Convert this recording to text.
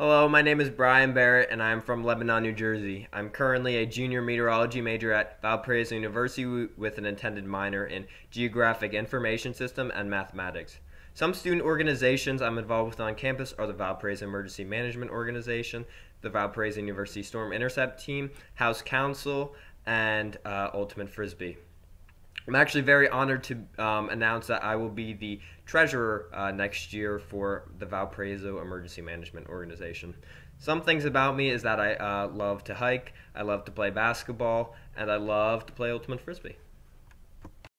Hello, my name is Brian Barrett, and I'm from Lebanon, New Jersey. I'm currently a junior meteorology major at Valparaiso University with an intended minor in Geographic Information System and Mathematics. Some student organizations I'm involved with on campus are the Valparaiso Emergency Management Organization, the Valparaiso University Storm Intercept Team, House Council, and uh, Ultimate Frisbee. I'm actually very honored to um, announce that I will be the treasurer uh, next year for the Valparaiso Emergency Management Organization. Some things about me is that I uh, love to hike, I love to play basketball, and I love to play ultimate frisbee.